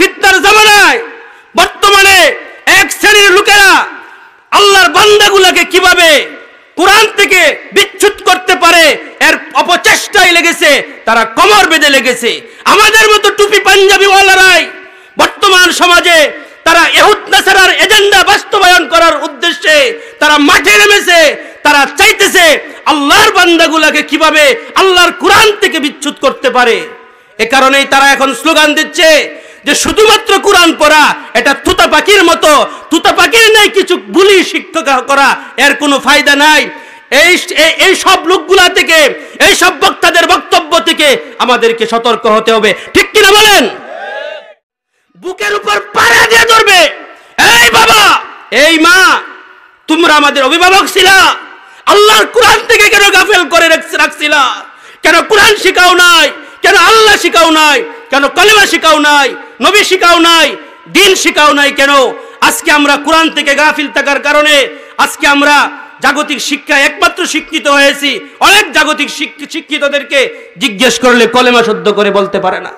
ফিতনার জামানায় বর্তমানে এক শ্রেণীর লোকেরা আল্লাহর বান্দাগুলাকে কিভাবে কোরআন থেকে বিচ্ছুত করতে পারে এর অপচেষ্টায় লেগেছে তারা কমর বেঁধে লেগেছে আমাদের মতো টুপি পাঞ্জাবি ওয়ালারাই বর্তমান সমাজে তারা এহুদ নাসারার এজেন্ডা বাস্তবায়ন করার উদ্দেশ্যে তারা মাঠে নেমেছে তারা চাইতেছে আল্লাহর বান্দাগুলাকে কিভাবে আল্লাহর কোরআন থেকে বিচ্ছুত করতে পারে এ কারণেই তারা এখন স্লোগান দিচ্ছে যে শুধুমাত্র কোরআন পড়া এটা তুতা পাখির মতো তুতা পাখির নাই কিছু বুলি শিক্ষক করা এর কোনো ফায়দা নাই এই এই সব লোকগুলা থেকে এই সব বক্তাদের বক্তব্য থেকে আমাদেরকে সতর্ক হতে হবে ঠিক কিনা বলেন বুকের উপর পাড়া দিয়ে ধরবে এই বাবা এই মা তোমরা আমাদের অভিভাবক ছিলা আল্লাহর কোরআন থেকে কেন গাফেল করে রাখছিলা কেন কোরআন শিখাও নাই কেন আল্লাহ শিখাও নাই কেন কলেমা শিখাও নাই নবী শিখাও নাই দিন শিখাও নাই কেন আজকে আমরা কোরআন থেকে গাফিল থাকার কারণে আজকে আমরা জাগতিক শিক্ষা একমাত্র শিক্ষিত হয়েছি অনেক জাগতিক শিক্ষিতদেরকে জিজ্ঞেস করলে কলেমা শুদ্ধ করে বলতে পারে না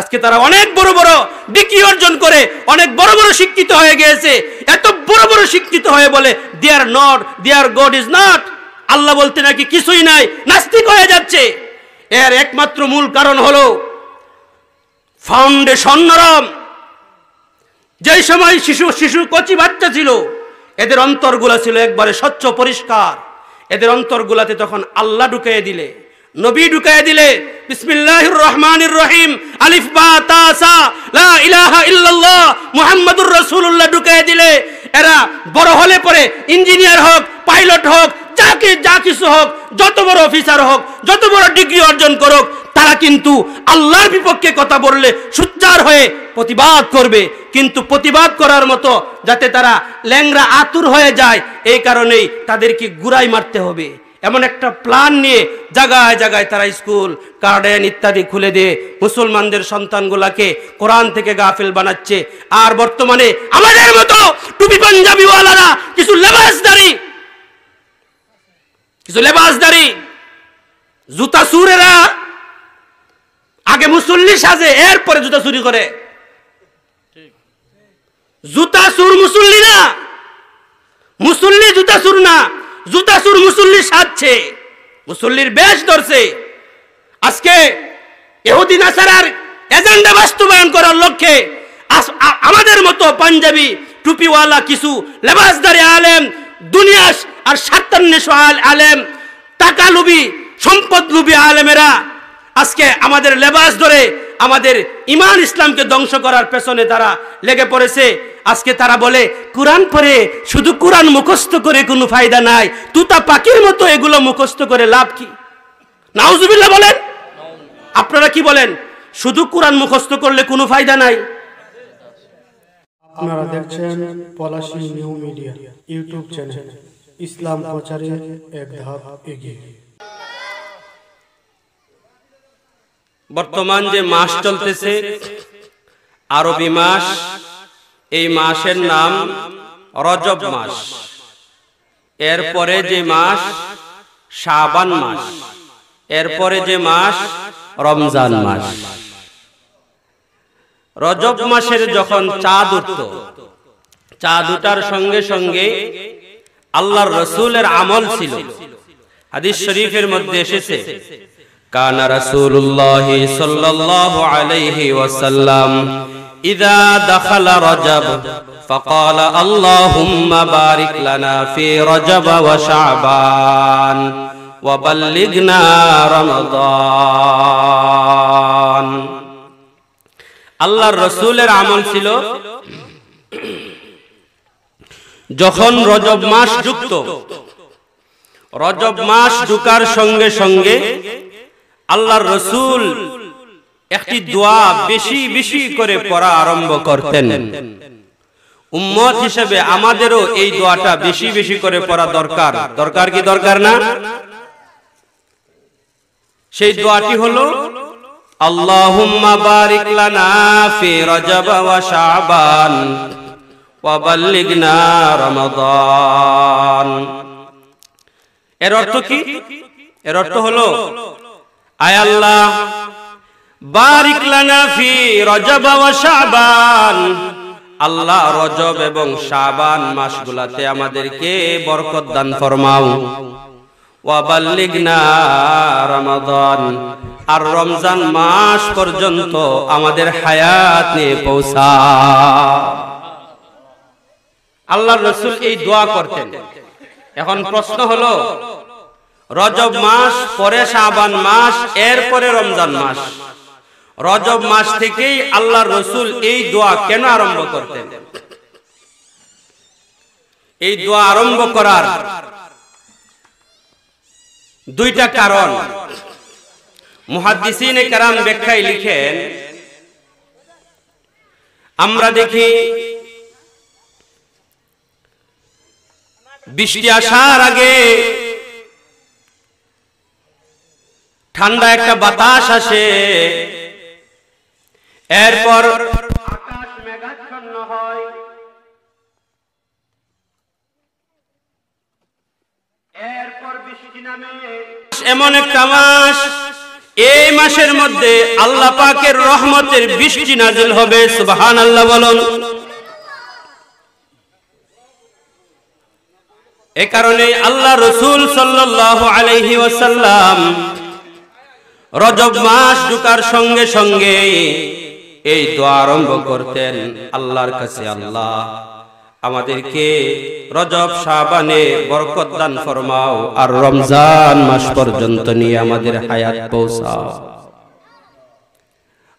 আজকে তারা অনেক বড় বড় ডিগ্রি অর্জন করে অনেক বড় বড় শিক্ষিত হয়ে গিয়েছে এত বড় বড় শিক্ষিত হয়ে বলে they are not they are God is not Allah বলতে নাকি কিছুই নাই নাস্তিক হয়ে যাচ্ছে এর একমাত্র মূল কারণ হলো ফাউন্ডেশন নরম যেই সময় শিশু শিশু কচি বাচ্চা ছিল এদের অন্তরগুলা ছিল একবারে স্বচ্ছ পরিষ্কার এদের অন্তরগুলাতে তখন আল্লাহ ঢুকিয়ে দিলে নবী ঢুকিয়ে দিলে বিসমিল্লাহির রহমানির রহিম আলিফ বা তা সা লা ইলাহা ইল্লাল্লাহ মুহাম্মাদুর রাসূলুল্লাহ ঢুকাইয়ে দিলে এরা বড় হলে পরে ইঞ্জিনিয়ার হোক পাইলট হোক যাকে যা কিছু হোক যত বড় অফিসার হোক যত বড় ডিগ্রি অর্জন করুক তারা কিন্তু আল্লাহর বিপক্ষে কথা বললে সুচ্চার হয়ে প্রতিবাদ করবে কিন্তু প্রতিবাদ করার মতো যাতে তারা ল্যাংরা আতুর হয়ে যায় এই কারণেই তাদেরকে গুড়াই মারতে হবে এমন একটা প্ল্যান নিয়ে জায়গায় জায়গায় তারা স্কুল গার্ডেন ইত্যাদি খুলে দিয়ে মুসলমানদের সন্তানগুলাকে কোরআন থেকে গাফিল বানাচ্ছে আর বর্তমানে আমাদের মতো টুপি পাঞ্জাবিওয়ালারা কিছু লেবাসদারি কিছু লেবাসদারি জুতা সুরেরা আগে মুসল্লি সাজে এরপরে জুতা চুরি করে জুতা চুর মুসল্লি না মুসল্লি জুতা চুর না জুতা চুর মুসল্লি সাজছে মুসল্লির বেশ ধরছে আজকে এহুদি নাসারার এজেন্ডা বাস্তবায়ন করার লক্ষ্যে আমাদের মতো পাঞ্জাবি টুপিওয়ালা কিছু লেবাসদারি আলেম দুনিয়াস আর সাতান্ন আলেম টাকা লুবি সম্পদ লুবি আলেমেরা আজকে আমাদের লেবাস ধরে আমাদের ইমান ইসলামকে ধ্বংস করার পেছনে তারা লেগে পড়েছে আজকে তারা বলে কোরআন পরে শুধু কোরআন মুখস্থ করে কোনো ফায়দা নাই তুতা পাখির মতো এগুলো মুখস্থ করে লাভ কি নাউজুবিল্লাহ বলেন আপনারা কি বলেন শুধু কোরআন মুখস্থ করলে কোনো ফায়দা নাই আপনারা দেখছেন Palashi new media YouTube channel ইসলাম প্রচারে এক ধাপ এগিয়ে বর্তমান যে মাস চলতেছে আরবি মাস এই মাসের নাম রজব মাস এরপরে যে মাস শাবান মাস এরপরে যে মাস রমজান মাস রজব মাসের যখন চাঁদ উঠত চাঁদ উঠার সঙ্গে সঙ্গে আল্লাহর রসুলের আমল ছিল হাদিস শরীফের মধ্যে এসেছে كان رسول الله صلى الله عليه وسلم إذا دخل رجب فقال اللهم بارك لنا في رجب وشعبان وبلغنا رمضان আল্লাহর রসুলের আমল ছিল যখন রজব মাস যুক্ত রজব মাস ঢুকার সঙ্গে সঙ্গে আল্লাহর রসুল একটি দোয়া বেশি বেশি করে পড়া আরম্ভ করতেন উম্মত হিসেবে আমাদেরও এই দোয়াটা বেশি বেশি করে পড়া দরকার দরকার কি দরকার না সেই দোয়াটি হলো আল্লাহুম্মা বারিক লানা ফি রজব ওয়া শাবান ওয়া বাল্লিগনা রমাদান এর অর্থ কি এর অর্থ হলো আয় আল্লাহ বারিক লানা ফি রজব ওয়া শাবান আল্লাহ রজব এবং শাবান মাসগুলাতে আমাদেরকে বরকত দান ফরমাও ওয়া বাল্লিগনা রমাদান আর রমজান মাস পর্যন্ত আমাদের হায়াত নিয়ে পৌঁছা আল্লাহ রসুল এই দোয়া করতেন এখন প্রশ্ন হলো রজব মাস পরে শাহবান মাস এরপরে রমজান মাস রজব মাস থেকেই আল্লাহ রসুল এই দোয়া কেন আরম্ভ করতেন এই দোয়া আরম্ভ করার দুইটা কারণ মুহাদ্দিসিন কারাম ব্যাখ্যায় লিখেন আমরা দেখি বৃষ্টি আসার আগে ঠান্ডা একটা বাতাস আসে এরপর আকাশ মেঘাচ্ছন্ন হয় এরপর বৃষ্টি নামে এমন একটা মাস এই মাসের মধ্যে আল্লাহ পাকের রহমতের বৃষ্টি নাজিল হবে সুবাহান আল্লাহ বলুন এ কারণে আল্লাহ রসুল সাল্লাহ আলহি ওসাল্লাম রজব মাস ঢুকার সঙ্গে সঙ্গে এই তো আরম্ভ করতেন আল্লাহর কাছে আল্লাহ আমাদেরকে রজব সাবানে বরকত দান ফরমাও আর রমজান মাস পর্যন্ত নিয়ে আমাদের হায়াত পৌঁছাও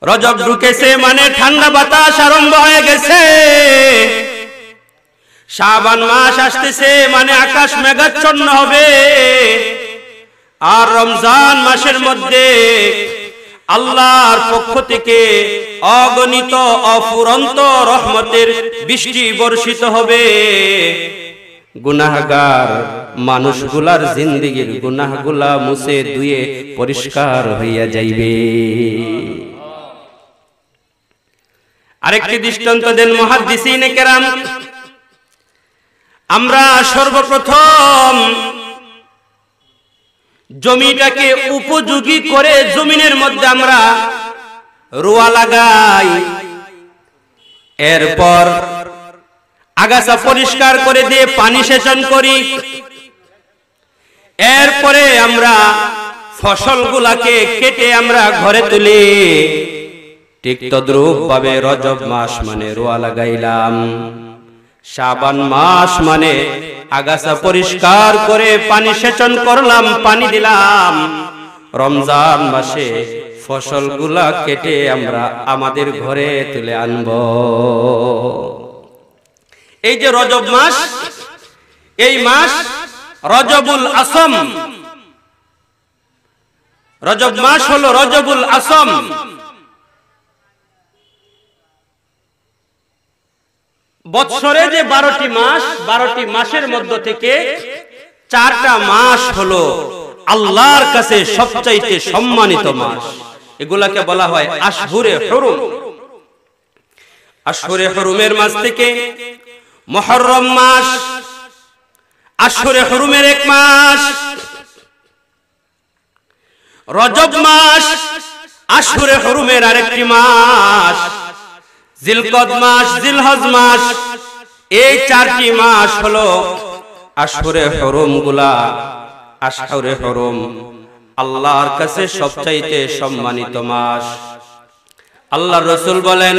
রজব ঢুকেছে মানে ঠান্ডা বাতাস আরম্ভ হয়ে গেছে সাবান মাস আসতেছে মানে আকাশ মেঘাচ্ছন্ন হবে আর রমজান মাসের মধ্যে আল্লাহর পক্ষ থেকে অগণিত অফুরন্ত রহমতের বৃষ্টি বর্ষিত হবে গুনাহগার মানুষগুলার জিন্দিগির গুনাহগুলা মুছে ধুয়ে পরিষ্কার হইয়া যাইবে আরেকটি দৃষ্টান্ত দেন মহাদিসিনে কেরাম আমরা সর্বপ্রথম জমিটাকে উপযোগী করে জমিনের মধ্যে আমরা রোয়া লাগাই এরপর আগাছা পরিষ্কার করে দিয়ে পানি সেচন করি এরপরে আমরা ফসলগুলাকে কেটে আমরা ঘরে তুলি ঠিক তদ্রুপ ভাবে রজব মাস মানে রোয়া লাগাইলাম শাবান মাস মানে আগাছা পরিষ্কার করে পানি সেচন করলাম পানি দিলাম রমজান মাসে ফসলগুলা কেটে আমরা আমাদের ঘরে তুলে আনব এই যে রজব মাস এই মাস রজবুল আসম রজব মাস হলো রজবুল আসম বৎসরে যে বারোটি মাস বারোটি মাসের মধ্য থেকে চারটা মাস হলো আল্লাহর কাছে সবচাইতে সম্মানিত মাস এগুলাকে বলা হয় আশহুরে হরুম আশুরে হরুমের মাস থেকে মহরম মাস আশুরে হরুমের এক মাস রজব মাস আশুরে হরুমের আরেকটি মাস জিলকদ মাস জিলহজ মাস এই চারটি মাস হলো আশরে হরম গুলা আশরে হরম আল্লাহর কাছে সবচাইতে সম্মানিত মাস আল্লাহ রসুল বলেন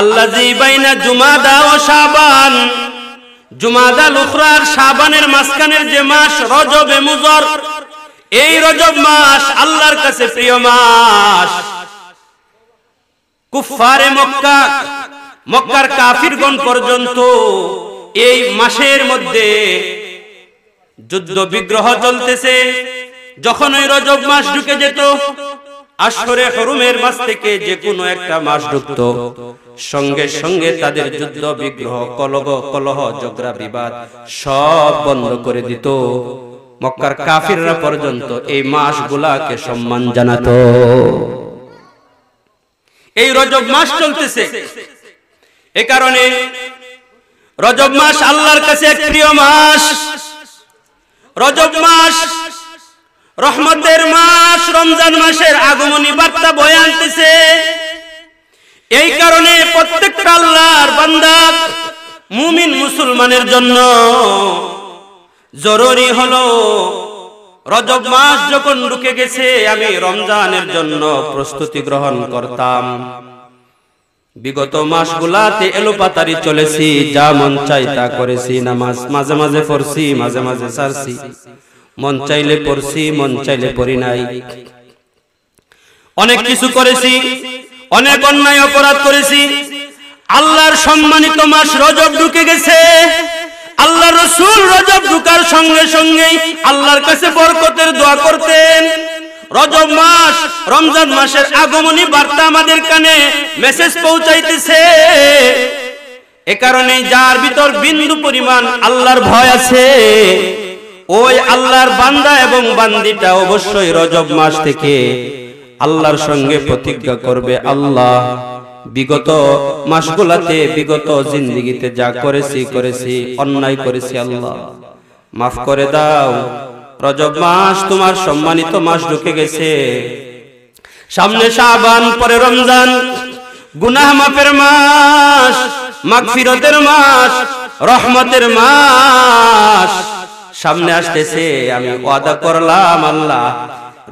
আল্লাহ বাইনা জুমাদা ও সাবান জুমাদা উখরার সাবানের মাঝখানের যে মাস রজবে মুজর এই রজব মাস আল্লাহর কাছে প্রিয় মাস কুফারে মক্কা মক্কার কাফিরগণ পর্যন্ত এই মাসের মধ্যে যুদ্ধ বিগ্রহ চলতেছে যখন ওই রজব মাস ঢুকে যেত আসরে হরুমের মাস থেকে যে কোনো একটা মাস ঢুকত সঙ্গে সঙ্গে তাদের যুদ্ধ বিগ্রহ কলহ কলহ জগরা বিবাদ সব বন্ধ করে দিত মক্কার কাফিররা পর্যন্ত এই মাসগুলাকে সম্মান জানাতো এই রজব মাস চলতেছে এ কারণে রজব মাস আল্লাহর কাছে এক প্রিয় মাস রজব মাস রহমতের মাস রমজান মাসের আগমনী বার্তা বয়ে আনতেছে এই কারণে প্রত্যেকটা আল্লাহর বান্দা মুমিন মুসলমানের জন্য জরুরি হলো রজব মাস যখন ঢুকে গেছে আমি রমজানের জন্য প্রস্তুতি গ্রহণ করতাম বিগত মাসগুলাতে এলোপাতারি চলেছি যা মন চাই তা করেছি নামাজ মাঝে মাঝে পড়ছি মাঝে মাঝে সারছি মন চাইলে পড়ছি মন চাইলে পড়ি নাই অনেক কিছু করেছি অনেক অন্যায় অপরাধ করেছি আল্লাহর সম্মানিত মাস রজব ঢুকে গেছে আল্লাহ রসুল রজব ঢুকার সঙ্গে সঙ্গে আল্লাহর কাছে বরকতের দোয়া করতেন রজব মাস রমজান মাসের আগমনী বার্তা আমাদের কানে মেসেজ পৌঁছাইতেছে এ কারণে যার ভিতর বিন্দু পরিমাণ আল্লাহর ভয় আছে ওই আল্লাহর বান্দা এবং বান্দিটা অবশ্যই রজব মাস থেকে আল্লাহর সঙ্গে প্রতিজ্ঞা করবে আল্লাহ বিগত মাসগুলাতে বিগত জিন্দিগিতে যা করেছি করেছি অন্যায় করেছি আল্লাহ মাফ করে দাও রজব মাস তোমার সম্মানিত মাস ঢুকে গেছে সামনে শাবান পরে রমজান গুনাহ মাফের মাস মাগফিরতের মাস রহমতের মাস সামনে আসতেছে আমি ওয়াদা করলাম আল্লাহ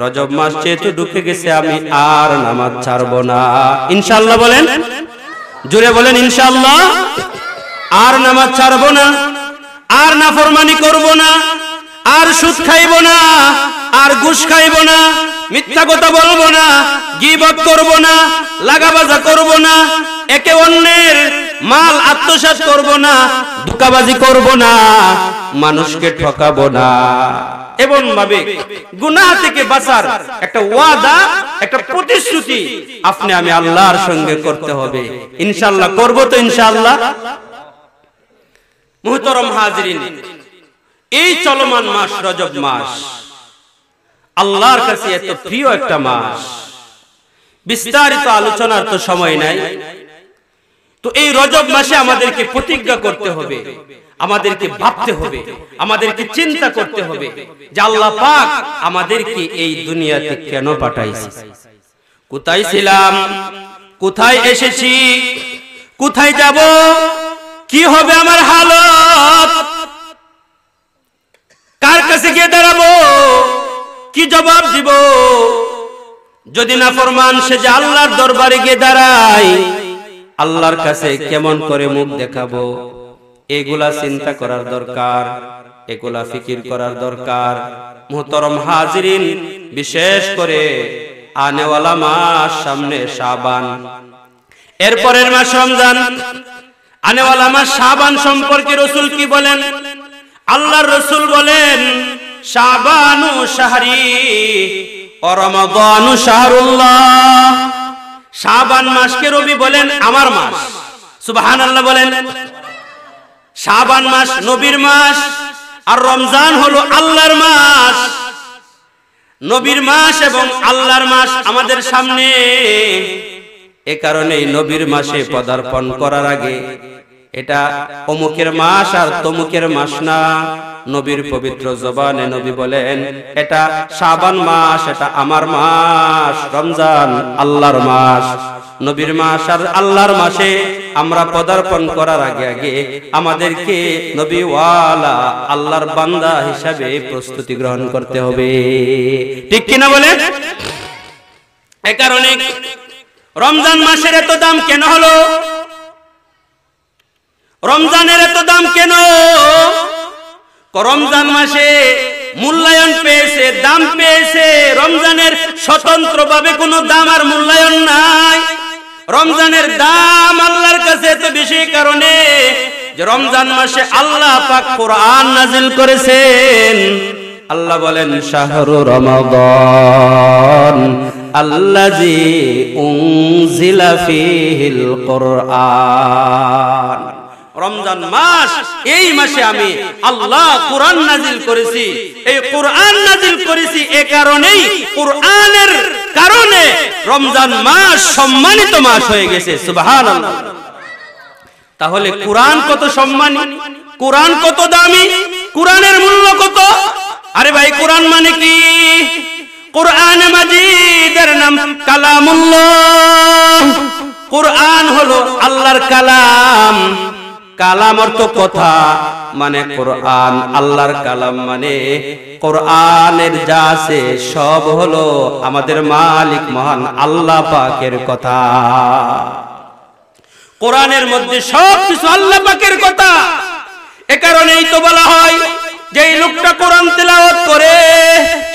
রজব মাস যেহেতু ঢুকে গেছে আমি আর নামাজ ছাড়বো না ইনশাল্লাহ বলেন জুড়ে বলেন ইনশাল্লাহ আর নামাজ ছাড়বো না আর নাফরমানি করব না আর সুদ খাইব না আর ঘুষ খাইব না মিথ্যা কথা বলবো না গিবত করব না লাগাবাজা করব না একে অন্যের মাল আত্মসাত করব না ধোকাবাজি করব না মানুষকে ঠকাবো না এবং ভাবে গুনা থেকে বাঁচার একটা ওয়াদা একটা প্রতিশ্রুতি আপনি আমি আল্লাহর সঙ্গে করতে হবে ইনশাল্লাহ করব তো ইনশাল্লাহ মুহতরম হাজরিন এই চলমান মাস রজব মাস আল্লাহর কাছে এত প্রিয় একটা মাস বিস্তারিত আলোচনার তো সময় নাই তো এই রজব মাসে আমাদেরকে প্রতিজ্ঞা করতে হবে আমাদেরকে ভাবতে হবে আমাদেরকে চিন্তা করতে হবে জাল্লা পাক আমাদেরকে এই দুনিয়াতে কেন পাঠাইছে কোথায় ছিলাম কোথায় এসেছি কোথায় যাব কি হবে আমার হালত কার কাছে গিয়ে দাঁড়াবো কি জবাব দিব যদি না ফরমান সে যে আল্লাহর দরবারে গিয়ে দাঁড়ায় আল্লাহর কাছে কেমন করে মুখ দেখাবো এগুলা চিন্তা করার দরকার এগুলা ফিকির করার দরকার মোহতরম হাজিরিন বিশেষ করে আনেওয়ালা মাস সামনে সাবান এরপরের মাস রমজান আনেওয়ালা মাস সাবান সম্পর্কে রসুল কি বলেন আল্লাহর রসুল বলেন সাবানু সাহারি ও রমাদানু শাহরুল্লাহ শাহবান মাসকে রবি বলেন আমার মাস সুবাহান আল্লাহ বলেন শাহবান মাস নবীর মাস আর রমজান হলো আল্লাহর মাস নবীর মাস এবং আল্লাহর মাস আমাদের সামনে এ কারণে নবীর মাসে পদার্পণ করার আগে এটা অমুকের মাস আর তমুকের মাস না নবীর পবিত্র জবানে নবী বলেন এটা শাবান মাস এটা আমার মাস রমজান আল্লাহর মাস নবীর মাস আর আল্লাহর মাসে আমরা পদার্পণ করার আগে আগে আমাদেরকে নবীওয়ালা আল্লাহর বান্দা হিসাবে প্রস্তুতি গ্রহণ করতে হবে ঠিক কিনা বলে এ কারণে রমজান মাসের এত দাম কেন হলো রমজানের এত দাম কেন রমজান মাসে মূল্যায়ন পেয়েছে দাম পেয়েছে রমজানের স্বতন্ত্র ভাবে কোনো দাম আর মূল্যায়ন নাই রমজানের দাম আল্লাহর কাছে এত বেশি কারণে যে রমজান মাসে আল্লাহ পাক কোরআন নাজিল করেছেন আল্লাহ বলেন শাহরু রমাদান আল্লাজি উনজিলা ফিহিল কোরআন রমজান মাস এই মাসে আমি আল্লাহ কোরআন নাজিল করেছি এই কোরআন নাজিল করেছি এ কারণেই কোরআনের কারণে রমজান মাস সম্মানিত মাস হয়ে গেছে সুবহানাল্লাহ তাহলে কোরআন কত সম্মানী কোরআন কত দামি কোরআনের মূল্য কত আরে ভাই কোরআন মানে কি কোরআন মাজিদের নাম কালামুল্লাহ কোরআন হলো আল্লাহর কালাম কালাম অর্থ কথা মানে কোরআন আল্লাহর কালাম মানে কোরআনের যা আছে সব হলো আমাদের মালিক মহান আল্লাহ পাকের কথা কোরআনের মধ্যে সব কিছু আল্লাহ পাকের কথা এ কারণেই তো বলা হয় যেই লোকটা কোরআন তেলাওয়াত করে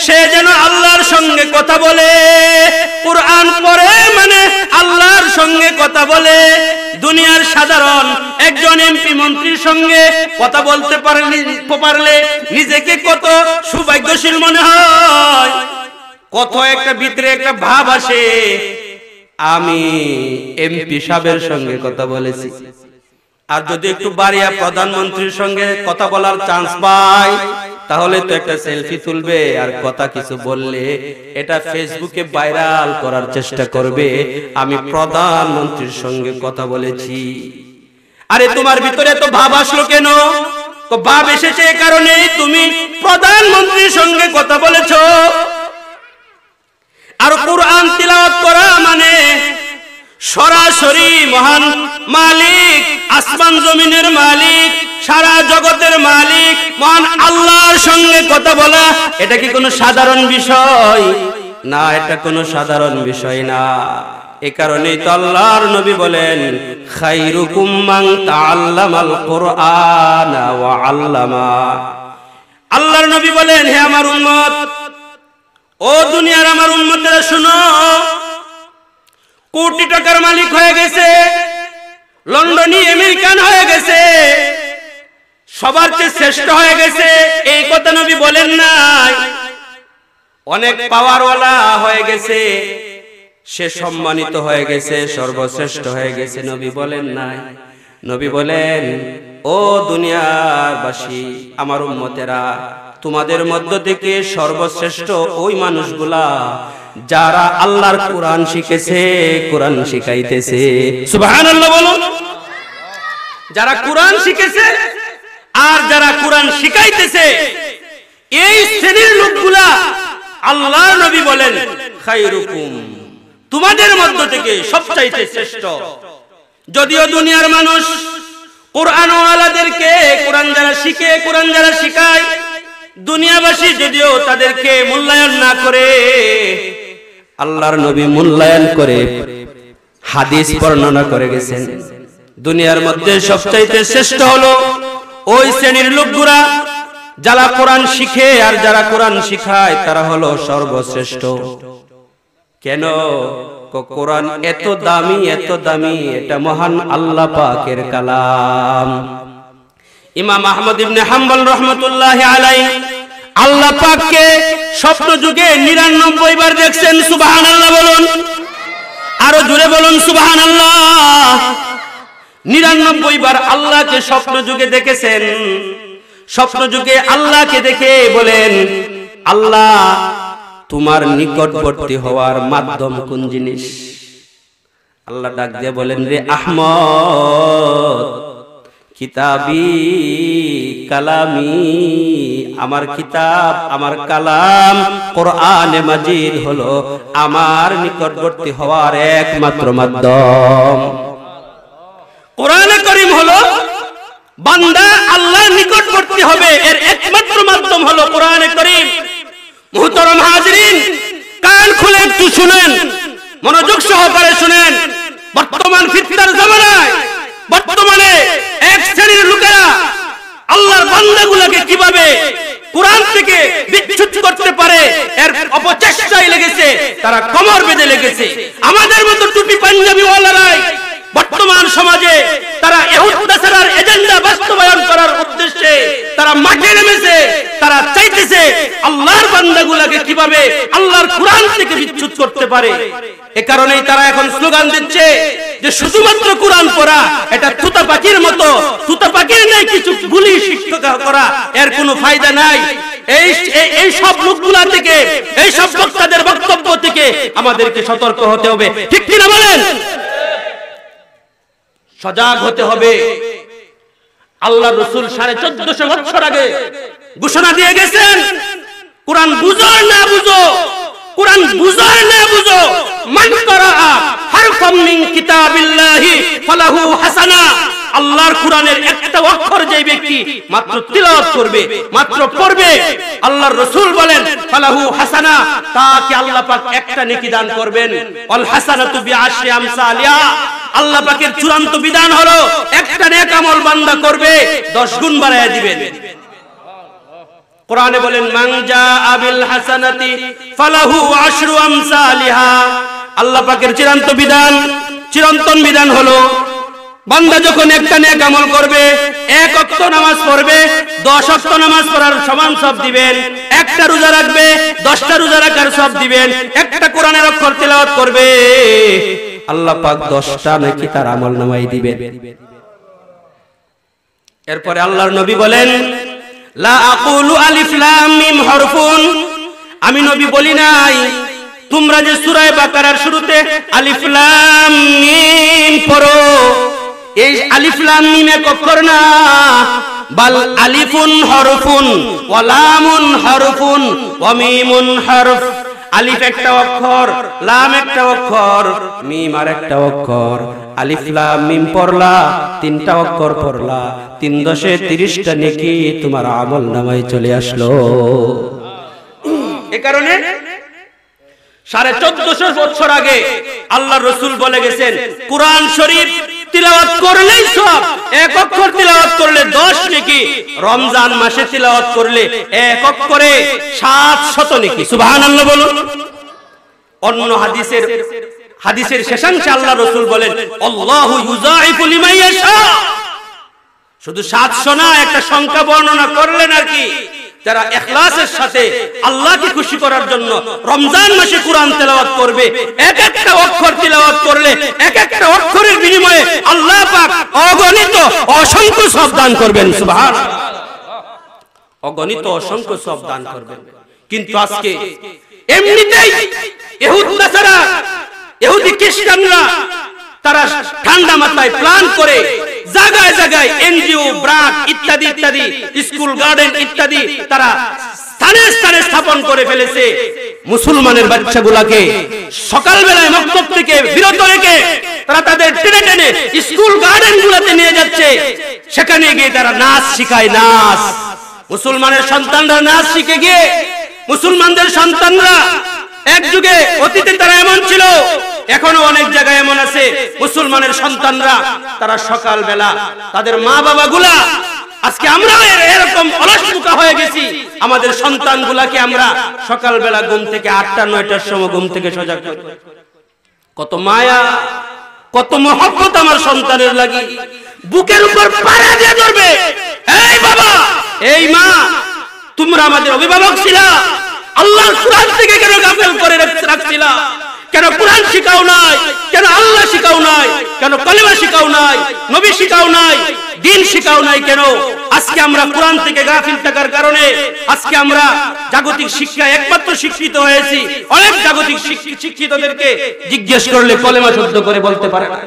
সে যেন আল্লাহর সঙ্গে কথা বলে কোরআন পড়ে মানে আল্লাহর সঙ্গে কথা বলে দুনিয়ার সাধারণ একজন এমপি মন্ত্রীর সঙ্গে কথা বলতে পারলে পারলে নিজেকে কত সৌভাগ্যশীল মনে হয় কত একটা ভিতরে একটা ভাব আসে আমি এমপি সাহেবের সঙ্গে কথা বলেছি আর যদি একটু বাড়িয়া প্রধানমন্ত্রীর সঙ্গে কথা বলার চান্স পাই তাহলে তো একটা সেলফি তুলবে আর কথা কিছু বললে এটা ফেসবুকে ভাইরাল করার চেষ্টা করবে আমি প্রধানমন্ত্রীর সঙ্গে কথা বলেছি আরে তোমার ভিতরে তো ভাব আসলো কেন তো ভাব এসেছে এ কারণে তুমি প্রধানমন্ত্রীর সঙ্গে কথা বলেছ আর কোরআন তিলাওয়াত করা মানে সরাসরি মহান মালিক আসমান জমিনের মালিক সারা জগতের মালিক মহান আল্লাহর সঙ্গে কথা বলা এটা কি কোনো সাধারণ বিষয় না এটা কোনো সাধারণ বিষয় না এ কারণে তো আল্লাহর নবী বলেন খাইরুকুম মান তাআল্লামাল কোরআনা ওয়া আল্লামা আল্লাহর নবী বলেন হে আমার উম্মত ও দুনিয়ার আমার উম্মতেরা শুনো কোটি টাকার মালিক হয়ে গেছে লন্ডনি আমেরিকান হয়ে গেছে সবার চেয়ে শ্রেষ্ঠ হয়ে গেছে এই কথা নবী বলেন নাই অনেক পাওয়ারওয়ালা হয়ে গেছে সে সম্মানিত হয়ে গেছে সর্বশ্রেষ্ঠ হয়ে গেছে নবী বলেন নাই নবী বলেন ও দুনিয়ারবাসী আমার উম্মতেরা তোমাদের মধ্য থেকে সর্বশ্রেষ্ঠ ওই মানুষগুলা যারা আল্লাহর কোরআন শিখেছে কোরআন শিখাইতেছে আল্লাহ বলো যারা কোরআন শিখেছে আর যারা কোরআন শিখাইতেছে এই শ্রেণীর লোকগুলা আল্লাহ নবী বলেন তোমাদের মধ্য থেকে সবচাইতে শ্রেষ্ঠ যদিও দুনিয়ার মানুষ কোরআন ওয়ালাদেরকে কোরআন যারা শিখে কোরআন যারা শিখায় দুনিয়াবাসী যদিও তাদেরকে মূল্যায়ন না করে আল্লাহর নবী মূল্যায়ন করে হাদিস বর্ণনা করে গেছেন দুনিয়ার মধ্যে সবচাইতে শ্রেষ্ঠ হলো ওই শ্রেণীর লোকগুলা যারা কোরআন শিখে আর যারা কোরআন শিখায় তারা হলো সর্বশ্রেষ্ঠ কেন কোরআন এত দামি এত দামি এটা মহান আল্লাহ পাকের কালাম ইমাম আহমদ ইবনে হাম্বল রহমতুল্লাহ আলাইহি আল্লাহ পাককে স্বপ্ন যুগে নিরানব্বই বার দেখছেন সুবাহান আল্লাহ বলুন আরো জোরে বলুন সুবাহান আল্লাহ নিরানব্বই বার আল্লাহকে স্বপ্ন যুগে দেখেছেন স্বপ্ন যুগে আল্লাহকে দেখে বলেন আল্লাহ তোমার নিকটবর্তী হওয়ার মাধ্যম কোন জিনিস আল্লাহ ডাক দিয়ে বলেন রে আহমদ কিতাবি কালামী আমার কিতাব আমার কালাম কোরআনে মাজিদ হলো আমার নিকটবর্তী হওয়ার একমাত্র মাধ্যম কোরআনে করিম হলো বান্দা আল্লাহর নিকটবর্তী হবে এর একমাত্র মাধ্যম হলো কোরআনে করিম মুহতরম হাজরিন কান খুলে একটু শুনেন মনোযোগ সহকারে শুনেন বিচ্ছুত করতে পারে এর অপচেষ্টায় লেগেছে তারা কমর বেঁধে লেগেছে আমাদের মতো টুপি পাঞ্জাবি ওয়ালারাই বর্তমান সমাজে তারা এহুদাসার এজেন্ডা বাস্তবায়ন করার উদ্দেশ্যে তারা মাঠে নেমেছে তারা চাইতেছে আল্লাহর বান্দাগুলাকে কিভাবে আল্লাহর কোরআন থেকে বিচ্ছুত করতে পারে এ কারণেই তারা এখন স্লোগান দিচ্ছে যে শুধুমাত্র কোরআন পড়া এটা তুতা পাখির মতো তুতা পাখির নেই কিছু গুলি শিক্ষিত করা এর কোনো ফায়দা নাই এই সব লোকগুলা থেকে এই সব বক্তাদের বক্তব্য থেকে আমাদেরকে সতর্ক হতে হবে ঠিক কিনা বলেন সজাগ হতে হবে আল্লাহ রসুল সাড়ে চোদ্দশো বছর আগে ঘোষণা দিয়ে গেছেন কোরআন বুঝো না বুঝো কোরআন বুঝো না বুঝো মান করা কিতাবিল্লাহি হাসানা আল্লাহর কোরআনের একটা অক্ষর যে ব্যক্তি মাত্র তিলাওয়াত করবে মাত্র পড়বে আল্লাহর রাসূল বলেন ফালাহু হাসানা তাকে আল্লাহ পাক একটা নেকি দান করবেন আল হাসানাতু বিআশরি আমসালিয়া আল্লাহ পাকের চূড়ান্ত বিধান হলো একটা নেক আমল বান্দা করবে 10 গুণ বাড়ায় দিবেন কোরআনে বলেন মান জা আবিল হাসানাতি ফালাহু আশরু আমসালিহা আল্লাহ পাকের চিরন্ত বিধান চিরন্তন বিধান হলো বান্দা যখন একটা নেক আমল করবে এক অক্ত নামাজ পড়বে দশ অক্ত নামাজ পড়ার সমান সব দিবেন একটা রোজা রাখবে দশটা রোজা রাখার সব দিবেন একটা কোরআনের অক্ষর তেলাওয়াত করবে আল্লাহ পাক দশটা নাকি তার আমল নামাই দিবেন এরপরে আল্লাহর নবী বলেন লা আকুলু আলিফ লাম মিম হরফুন আমি নবী বলি নাই তোমরা যে সূরা বাকারার শুরুতে আলিফ লাম মিম পড়ো এই আলিফলাম মিমে কক্ষর না বাল আলিফুন হরফুন ওয়ালামুন হরফুন ওয়ামিমুন হরফ আলিফ একটা অক্ষর লাম একটা অক্ষর মিম আর একটা অক্ষর আলিফ লাম মিম পড়লা তিনটা অক্ষর পড়লা তিন দশে তিরিশটা নেকি তোমার আমল নামায় চলে আসলো এ কারণে সাড়ে চোদ্দশো বছর আগে আল্লাহ রসুল বলে গেছেন কোরআন শরীফ তিলাওয়াত করলেই সব এক অক্ষর তিলাওয়াত করলে দশ নেকি রমজান মাসে তিলাওয়াত করলে এক অক্ষরে সাত 700 নেকি আল্লাহ বলুন অন্য হাদিসের হাদিসের শেষাংশে আল্লাহ রাসূল বলেন আল্লাহু ইউযাইফু লিমাইয়াশা শুধু সাতশো না একটা সংখ্যা বর্ণনা করলেন আর কি যারা এখলাসের সাথে আল্লাহকে খুশি করার জন্য রমজান মাসে কোরআন তেলাওয়াত করবে এক একটা অক্ষর তেলাওয়াত করলে এক একটা অক্ষরের বিনিময়ে আল্লাহ পাক অগণিত অসংখ্য সব দান করবেন সুবহানাল্লাহ অগণিত অসংখ্য সব দান করবেন কিন্তু আজকে এমনিতেই ইহুদ নাসারা ইহুদি খ্রিস্টানরা তারা ঠান্ডা মাথায় প্ল্যান করে জায়গায় জায়গায় এনজিও ব্রাক ইত্যাদি ইত্যাদি স্কুল গার্ডেন ইত্যাদি তারা স্থানে স্থানে স্থাপন করে ফেলেছে মুসলমানের বাচ্চাগুলাকে সকালবেলায় মক্তব থেকে বিরত রেখে তারা তাদের টেনে টেনে স্কুল গার্ডেন গুলাতে নিয়ে যাচ্ছে সেখানে গিয়ে তারা নাচ শিখায় নাচ মুসলমানের সন্তানরা নাচ শিখে গিয়ে মুসলমানদের সন্তানরা এক যুগে অতীতে তারা এমন ছিল এখনো অনেক জায়গায় এমন আছে মুসলমানের সন্তানরা তারা সকাল বেলা তাদের মা বাবা গুলা আজকে আমরা এরকম অলসুকা হয়ে গেছি আমাদের সন্তান গুলাকে আমরা সকালবেলা ঘুম থেকে আটটা নয়টার সময় ঘুম থেকে সজাগ কত মায়া কত মহব্বত আমার সন্তানের লাগি বুকের উপর পাড়া দিয়ে ধরবে এই বাবা এই মা তোমরা আমাদের অভিভাবক ছিলা আল্লাহর কোরআন থেকে কেন গাফেল করে রাখছিলা কেন কোরআন শিখাও নাই কেন আল্লাহ শিখাও নাই কেন কলেমা শিখাও নাই নবী শিখাও নাই দিন শিখাও নাই কেন আজকে আমরা কোরআন থেকে গাফিল থাকার কারণে আজকে আমরা জাগতিক শিক্ষা একমাত্র শিক্ষিত হয়েছি অনেক জাগতিক শিক্ষিতদেরকে জিজ্ঞেস করলে কলেমা শুদ্ধ করে বলতে পারে না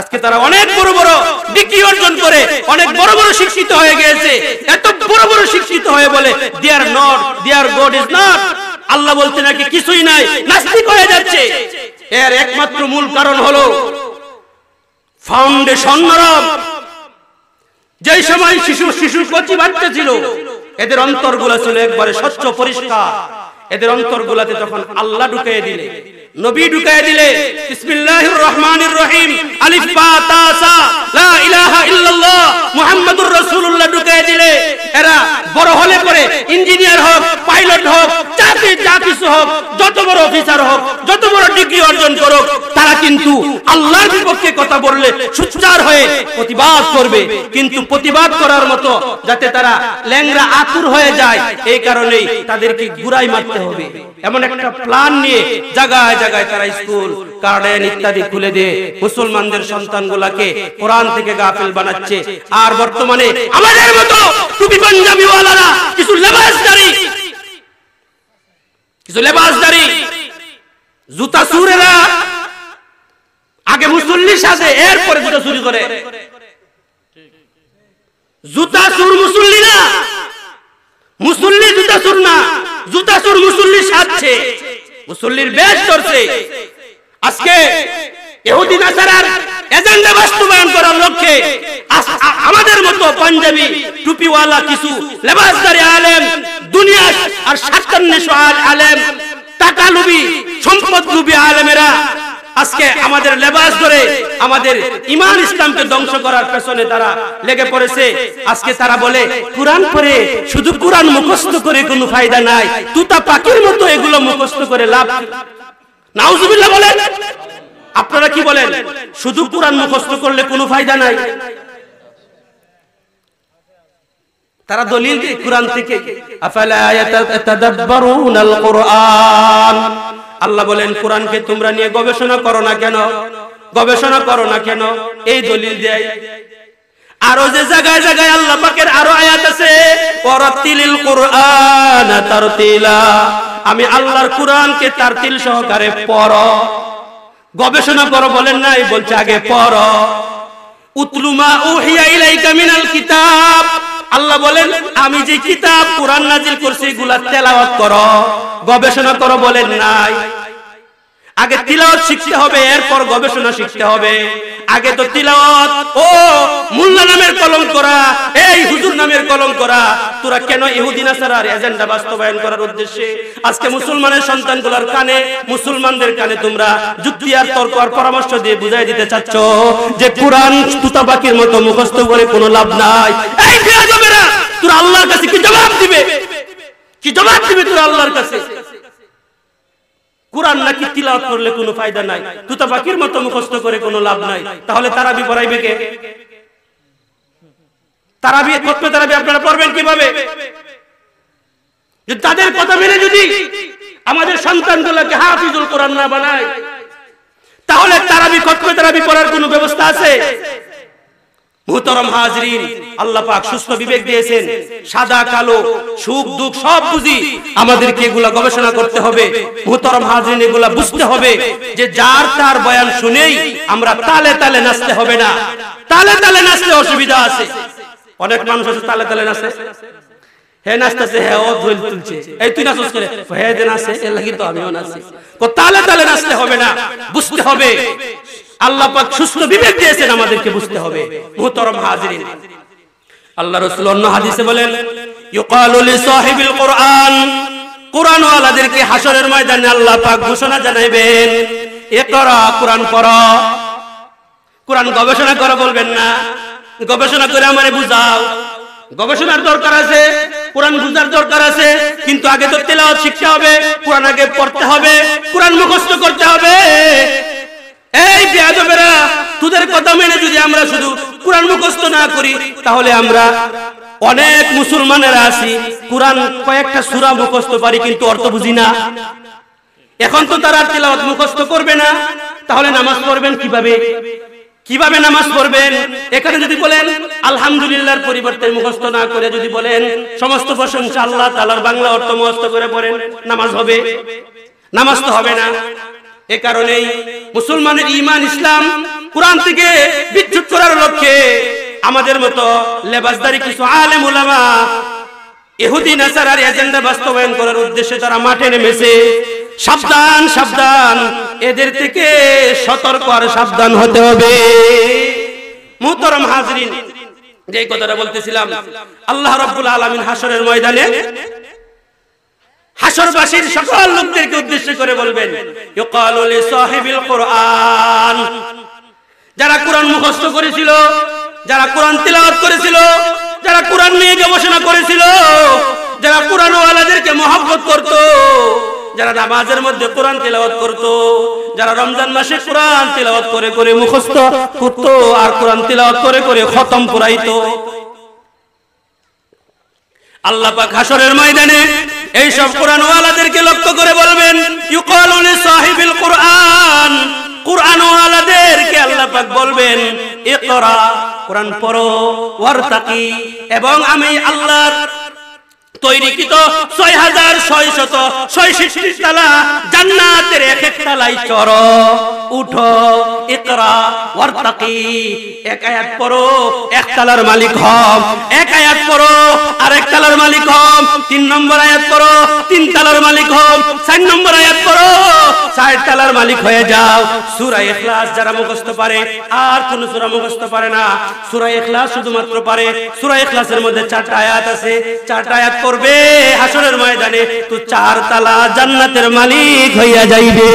আজকে তারা অনেক বড় বড় ডিগ্রি অর্জন করে অনেক বড় বড় শিক্ষিত হয়ে গিয়েছে এত বড় বড় শিক্ষিত হয়ে বলে they are not they are God is not Allah বলতে নাকি কিছুই নাই নাস্তিক হয়ে যাচ্ছে এর একমাত্র মূল কারণ হলো ফাউন্ডেশন নরম যে সময় শিশু শিশু কচি বাচ্চা ছিল এদের অন্তরগুলা ছিল একবারে স্বচ্ছ পরিষ্কার এদের অন্তরগুলাতে তখন আল্লাহ ঢুকিয়ে দিলে নবী ঢুকায় দিলে বিসমিল্লাহির রহমানির রহিম আলিফ বা তা সা লা ইলাহা ইল্লাল্লাহ মুহাম্মাদুর রাসূলুল্লাহ ঢুকায় দিলে এরা বড় হলে পরে ইঞ্জিনিয়ার হোক পাইলট হোক চাকরি হোক যত বড় অফিসার হোক যত বড় ডিগ্রি অর্জন করুক তারা কিন্তু আল্লাহর বিপক্ষে কথা বললে সুচার হয়ে প্রতিবাদ করবে কিন্তু প্রতিবাদ করার মতো যাতে তারা ল্যাংরা আতুর হয়ে যায় এই কারণেই তাদেরকে গুড়াই মারতে হবে এমন একটা প্ল্যান নিয়ে জায়গায় জায়গায় তারা স্কুল গার্ডেন ইত্যাদি খুলে দিয়ে মুসলমানদের সন্তানগুলাকে কোরআন থেকে গাফিল বানাচ্ছে আর বর্তমানে আমাদের মতো টুপি পাঞ্জাবিওয়ালারা কিছু লেবাসদারি কিছু লেবাসদারি জুতা সুরেরা আগে মুসল্লি সাজে এরপরে জুতা চুরি করে জুতা চুর মুসল্লি না মুসল্লি জুতা চুর না জুতা চুর মুসল্লি সাজছে মুসল্লির বেশ করছে আজকে ইহুদি নাসারার এজেন্ডা বাস্তবায়ন করার লক্ষ্যে আমাদের মতো পাঞ্জাবি টুপিওয়ালা কিছু লেবাসদারি আলেম দুনিয়া আর সাতান্নেশ আলেম টাকা লুবি সম্পদ লুবি আলেমেরা আজকে আমাদের লেবাস ধরে আমাদের ইমান ইসলামকে ধ্বংস করার পেছনে তারা লেগে পড়েছে আজকে তারা বলে কোরআন পড়ে শুধু কোরআন মুখস্থ করে কোনো ফায়দা নাই তুতা পাখির মতো এগুলো মুখস্থ করে লাভ নাউজুবিল্লাহ বলেন আপনারা কি বলেন শুধু কোরআন মুখস্থ করলে কোনো ফায়দা নাই তারা দলিল কি কোরআন থেকে আল্লাহ বলেন কোরআনকে তোমরা নিয়ে গবেষণা করো না কেন গবেষণা করো না কেন এই দলিল দেয় আরো যে জায়গায় জায়গায় আল্লাহ পাকের আরো আয়াত আছে ওয়ারাতিলিল কুরআন তারতিলা আমি আল্লাহর কোরআনকে তারতিল সহকারে পড়ো গবেষণা করো বলেন নাই বলছে আগে পড়ো উতলুমা উহিয়া ইলাইকা মিনাল কিতাব আল্লাহ বলেন আমি যে কিতাব কোরআন নাজিল করছি এগুলা তেলাওয়াত করো গবেষণা করো বলেন নাই আগে তিলাওয়াত শিখতে হবে এরপর গবেষণা শিখতে হবে আগে তো তিলাওয়াত ও মোল্লা নামের কলম করা এই হুজুর নামের কলম করা তোরা কেন ইহুদি নাসারার এজেন্ডা বাস্তবায়ন করার উদ্দেশ্যে আজকে মুসলমানের সন্তানগুলোর কানে মুসলমানদের কানে তোমরা যুক্তি আর তর্ক আর পরামর্শ দিয়ে বুঝাই দিতে চাচ্ছ যে কোরআন তুতাবাকির মতো মুখস্থ করে কোনো লাভ নাই এই ফেরাজবেরা তোরা আল্লাহর কাছে কি জবাব দিবে কি জবাব দিবে তোরা আল্লাহর কাছে কোরআন নাকি তিলাওয়াত করলে কোনো फायदा নাই তুতা বাকির মতো মুখস্থ করে কোনো লাভ নাই তাহলে তারাবি পড়াইবে কে তারাবি খতমে তারাবি আপনারা পড়বেন কিভাবে তাদের কথা মেনে যদি আমাদের সন্তানগুলোকে হাফিজুল কোরআন না বানায় তাহলে তারাবি খতমে তারাবি পড়ার কোনো ব্যবস্থা আছে ভূতরম হাজরিন আল্লাহ পাক সুস্থ বিবেক দিয়েছেন সাদা কালো সুখ দুঃখ সব বুঝি আমাদেরকে এগুলা গবেষণা করতে হবে ভূতরম হাজরিন এগুলা বুঝতে হবে যে যার তার বয়ান শুনেই আমরা তালে তালে নাচতে হবে না তালে তালে নাচতে অসুবিধা আছে অনেক মানুষ আছে তালে তালে নাচে হে নাচতেছে হে ও ঢোল তুলছে এই তুই নাচছ করে হে যে নাচে এর লাগি তো আমিও নাচি তালে তালে নাচতে হবে না বুঝতে হবে আল্লাহ পাক সুস্থ বিবেক দিয়েছেন আমাদেরকে বুঝতে হবে মুহতরম হাজিরিন আল্লাহ রসুল অন্য হাদিসে বলেন ইউকালুল সাহিবিল কোরআন কোরআন ওয়ালাদেরকে হাসরের ময়দানে আল্লাহ পাক ঘোষণা জানাইবেন এ করা কোরআন পড়ো কোরআন গবেষণা করো বলবেন না গবেষণা করে আমারে বুঝাও গবেষণার দরকার আছে কোরআন বুঝার দরকার আছে কিন্তু আগে তো তেলাওয়াত শিখতে হবে কোরআন আগে পড়তে হবে কোরআন মুখস্থ করতে হবে বেয়াদবেরা তোদের কথা মেনে যদি আমরা শুধু কোরআন মুখস্থ না করি তাহলে আমরা অনেক মুসলমানেরা আছি কোরআন কয়েকটা সুরা মুখস্থ পারি কিন্তু অর্থ বুঝি না এখন তো তারা তেলাওয়াত মুখস্থ করবে না তাহলে নামাজ পড়বেন কিভাবে কিভাবে নামাজ পড়বেন এখানে যদি বলেন আলহামদুলিল্লাহর পরিবর্তে মুখস্থ না করে যদি বলেন সমস্ত প্রশংসা আল্লাহ তালার বাংলা অর্থ মুখস্থ করে পড়েন নামাজ হবে নামাজ তো হবে না এ কারণেই মুসলমানের ইমান ইসলাম কোরআন থেকে বিচ্যুত করার লক্ষ্যে আমাদের মতো লেবাসদারি কিছু আলেম ওলামা এহুদি নাসারার এজেন্ডা বাস্তবায়ন করার উদ্দেশ্যে তারা মাঠে নেমেছে সাবধান সাবধান এদের থেকে সতর্ক আর সাবধান হতে হবে মুহতরম হাজরিন যে কথাটা বলতেছিলাম আল্লাহ রাব্বুল আলামিন হাসরের ময়দানে হাসরবাসীর সকল লোকদেরকে উদ্দেশ্য করে বলবেন যারা কোরআন মুখস্থ করেছিল যারা কোরআন তিলাওয়াত করেছিল যারা কোরআন নিয়ে গবেষণা করেছিল যারা কোরআন ওয়ালাদেরকে মহব্বত করত যারা নামাজের মধ্যে কোরআন তেলাওয়াত করত যারা রমজান মাসে কোরআন তেলাওয়াত করে করে মুখস্থ করত আর কোরআন তেলাওয়াত করে করে খতম করাইতো আল্লাহ পাক হাসরের ময়দানে এই সব কোরআনওয়ালাদেরকে লক্ষ্য করে বলবেন ইউকালুল সাহিবিল কোরআন কোরআনওয়ালাদেরকে আল্লাহ পাক বলবেন ইকরা কোরআন পড়ো ওয়ারতাকি এবং আমি আল্লাহর তৈরিকৃত ছয় হাজার ছয় শত ছয়ষট্টি তালা জান্নাতের এক এক তালাই চর উঠো এক আয়াত পড়ো এক তালার মালিক এক আয়াত পড়ো তালার মালিক তিন নম্বর আয়াত পড়ো তিন তালার মালিক চার নম্বর আয়াত পড়ো চার তালার মালিক হয়ে যাও যারা মুখস্থ পারে আর কোন সূরা মুখস্থ পারে না সূরা ইখলাস শুধুমাত্র পারে সূরা ইখলাসের মধ্যে চারটা আয়াত আছে চারটা আয়াত করবে হাসরের ময়দানে তো চার তালা জান্নাতের মালিক হইয়া যাইবে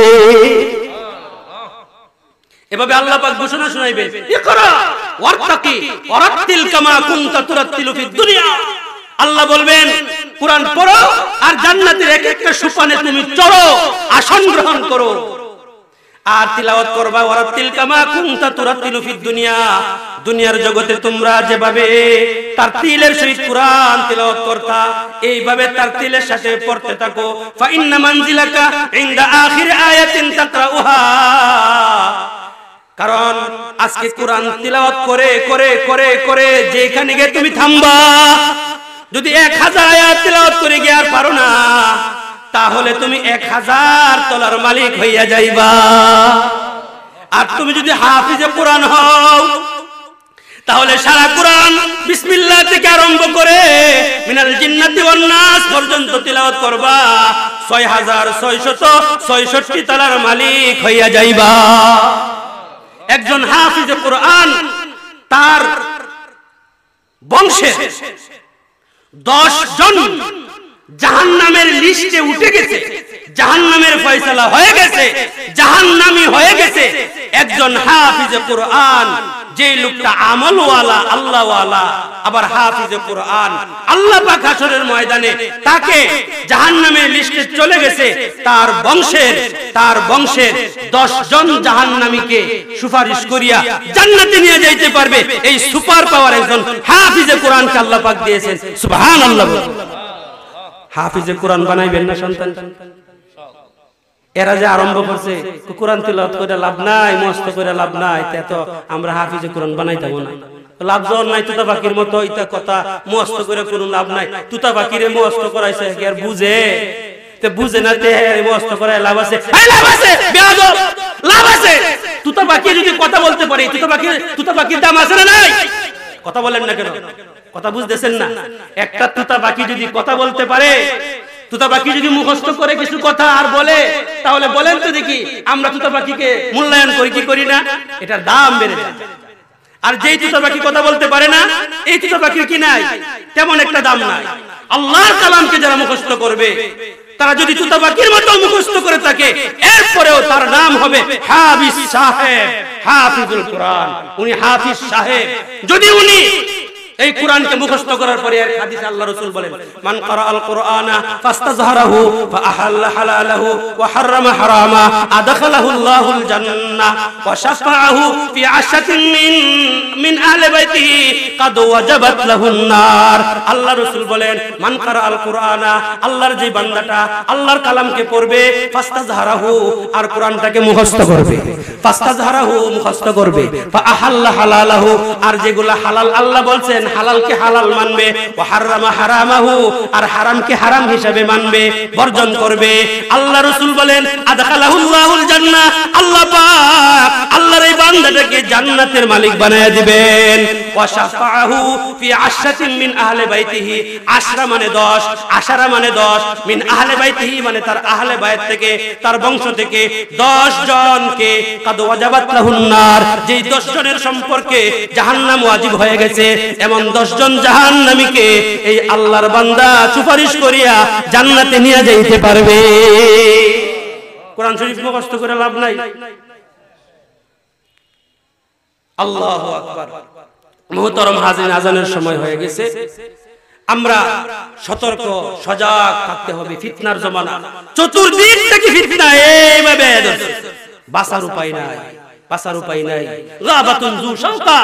এভাবে আল্লাহ পাক ঘোষণা শুনাইবে ইকরা ওয়ারতাকি ওয়ারাতিল কামা কুনতা তুরাতিলু ফিদ দুনিয়া আল্লাহ বলবেন কুরআন পড়ো আর জান্নাতের এক একটা সোপানে তুমি চড়ো আসন গ্রহণ করো আর তিলাওয়াত করবা ওয়ারাতিল কামা কুনতা তুরাতিলু ফিদ দুনিয়া দুনিয়ার জগতে তোমরা যেভাবে তারতিলের সহিত কুরআন তিলাওয়াত করতা এইভাবে তারতিলের সাথে পড়তে থাকো ফা ইন্না মানজিলাকা ইনদা আখির আয়াতিন তাকরাউহা কারণ আজকে কোরআন তিলাওয়াত করে করে করে করে যেখানে গিয়ে তুমি থামবা যদি এক হাজার আয়াত তিলাওয়াত করে গিয়ে আর পারো না তাহলে তুমি এক হাজার তলার মালিক হইয়া যাইবা আর তুমি যদি হাফিজে কোরআন হও তাহলে সারা কোরআন বিসমিল্লাহ থেকে আরম্ভ করে মিনাল জিন্নাতি ওয়ান্নাস পর্যন্ত তিলাওয়াত করবা 6666 তলার মালিক হইয়া যাইবা একজন হাফিজে কোরআন তার বংশে 10 জন জাহান নামের লিস্টে উঠে গেছে জাহান নামের ফয়সলা হয়ে গেছে জাহান নামি হয়ে গেছে একজন হাফিজে কোরআন যে লোকটা আমলওয়ালা আল্লাহওয়ালা আবার হাফিজে কোরআন আল্লাহ পাক ময়দানে তাকে জাহান নামের লিস্টে চলে গেছে তার বংশের তার বংশের দশ জন জাহান নামীকে সুপারিশ করিয়া জান্নাতে নিয়ে যাইতে পারবে এই সুপার পাওয়ার একজন হাফিজে কোরআনকে আল্লাহ পাক দিয়েছেন আল্লাহ হাফিজে কোরআন বানাইবেন না সন্তান এরা যে আরম্ভ করছে কোরআন তিলত করে লাভ নাই মস্ত করে লাভ নাই তে তো আমরা হাফিজে কোরআন বানাইতাম না লাভ জন নাই তুতা পাখির মতো কথা মস্ত করে কোনো লাভ নাই তুতা মস্ত করাইছে আর বুঝে তে বুঝে না তে মস্ত করে লাভ আছে লাভ আছে লাভ আছে তুতা বাকি যদি কথা বলতে পারে তুতা পাখি তুতা দাম আছে না নাই কথা বলেন না কেন কথা বুঝতেছেন না একটা তুতা বাকি যদি কথা বলতে পারে তুতা বাকি যদি মুখস্থ করে কিছু কথা আর বলে তাহলে বলেন তো দেখি আমরা তুতা বাকিকে মূল্যায়ন করি কি করি না এটার দাম বেড়ে যায় আর যেই তুতা বাকি কথা বলতে পারে না এই তুতা বাকির কি নাই তেমন একটা দাম নাই আল্লাহর কালামকে যারা মুখস্থ করবে তারা যদি চুতাবাকির মতো মুখস্থ করে থাকে এরপরেও তার নাম হবে হাফিজ সাহেব হাফিজুল কোরআন উনি হাফিজ সাহেব যদি উনি এই কোরআনকে মুখস্থ করার পরে এক হাদিস আল্লাহ রাসূল বলেন মান করা আল কোরআনা ফাস্তাযহারাহু ফাআহাল্লা হালালাহু ওয়া হাররামা হারামা আদখালাহুল্লাহুল জান্নাহ ওয়া শাফাআহু ফি আশাতিন মিন মিন আহলি বাইতিহি কাদ ওয়াজাবাত লাহুন নার আল্লাহ রাসূল বলেন মান করা আল কোরআনা আল্লাহর যে বান্দাটা আল্লাহর কালামকে পড়বে ফাস্তাযহারাহু আর কোরআনটাকে মুখস্থ করবে ফাস্তাযহারাহু মুখস্থ করবে ফাআহাল্লা হালালাহু আর যেগুলা হালাল আল্লাহ বলেন বলেছেন হালালকে হালাল মানবে ও হারামা হারামাহু আর হারামকে হারাম হিসাবে মানবে বর্জন করবে আল্লাহ রসুল বলেন আদখালাহুল্লাহুল জান্না আল্লাহ পাক আল্লাহর এই বান্দাটাকে জান্নাতের মালিক বানায় দিবেন ফি আশরাতিন মিন আহলে বাইতিহি আশরা মানে 10 মানে 10 মিন আহলে বাইতিহি মানে তার আহলে বাইত থেকে তার বংশ থেকে 10 জনকে কাদ ওয়াজাবাত লাহুন নার যেই 10 জনের সম্পর্কে জাহান্নাম ওয়াজিব হয়ে গেছে এমন 10 জন জাহান্নামীকে এই আল্লাহর বান্দা সুপারিশ করিয়া জান্নাতে নিয়ে যাইতে পারবে কোরআন শরীফ মুখস্থ করে লাভ নাই আল্লাহ আকবার মহতরম হাজিন আজানের সময় হয়ে গেছে আমরা সতর্ক সজাগ থাকতে হবে ফিতনার জমানা চতুর্দিক থেকে ফিতনা এইভাবে বাঁচার উপায় নাই বাসার উপায় নাই গাবাতুন যু শাওকা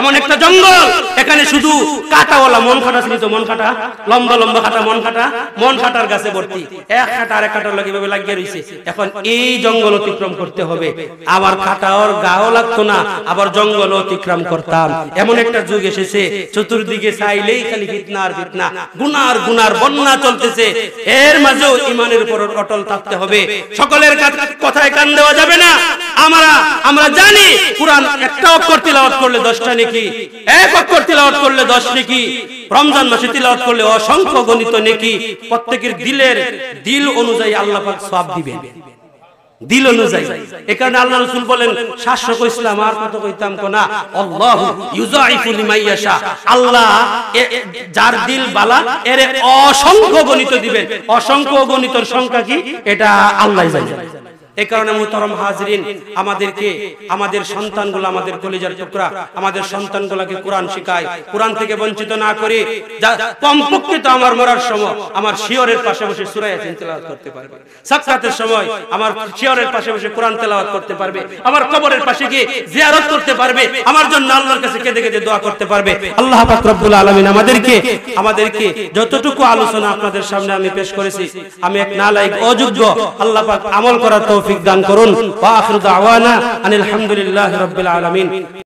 এমন একটা জঙ্গল এখানে শুধু কাটাওয়ালা মন কাটা ছিল তো মন কাটা লম্বা লম্বা কাটা মন কাটা মন কাটার গাছে ভর্তি এক কাটা আর এক কাটার লাগি ভাবে লাগিয়ে রইছে এখন এই জঙ্গল অতিক্রম করতে হবে আবার কাটাওর গাও লাগতো না আবার জঙ্গল অতিক্রম করতাম এমন একটা যুগ এসেছে চতুর্দিকে চাইলেই খালি ফিতনা আর ফিতনা গুনার গুনার বন্যা চলতেছে এর মাঝেও ইমানের উপর অটল থাকতে হবে সকলের কথায় কান দেওয়া যাবে না আমরা আমরা জানি কোরআন একটা অক্ষর তিলাওয়াত করলে 10টা নেকি এক অক্ষর তিলাওয়াত করলে 10 নেকি রমজান মাসে তিলাওয়াত করলে অসংখ্য গুণিত নেকি প্রত্যেকের দিলের দিল অনুযায়ী আল্লাহ পাক সওয়াব দিবেন দিল অনুযায়ী এ কারণে আল্লাহ রাসূল বলেন শাস্ত্রক ইসলাম আর কত কইতাম কোনা আল্লাহ ইউযাইফু লিমাইয়াশা আল্লাহ যার দিল বালা এর অসংখ্য গুণিত দিবেন অসংখ্য গুণিতর সংখ্যা কি এটা আল্লাহই জানেন কারণে মোহতরম হাজরিন আমাদেরকে আমাদের সন্তানগুলো আমাদের কলেজের টুকরা আমাদের সন্তানগুলোকে কোরআন শিখায় কোরআন থেকে বঞ্চিত না করে কমপক্ষে তো আমার মরার সময় আমার পাশে বসে সুরায় তেলাওয়াত করতে পারবে সাক্ষাতের সময় আমার পাশে বসে কোরআন তেলাওয়াত করতে পারবে আমার কবরের পাশে গিয়ে জিয়ারত করতে পারবে আমার জন্য আল্লাহর কাছে কেঁদে কেঁদে দোয়া করতে পারবে আল্লাহ রব্বুল আমাদেরকে আমাদেরকে যতটুকু আলোচনা আপনাদের সামনে আমি পেশ করেছি আমি এক নালাইক অযোগ্য আল্লাহ আমল করার توفيق دان کرون وآخر دعوانا أن الحمد لله رب العالمين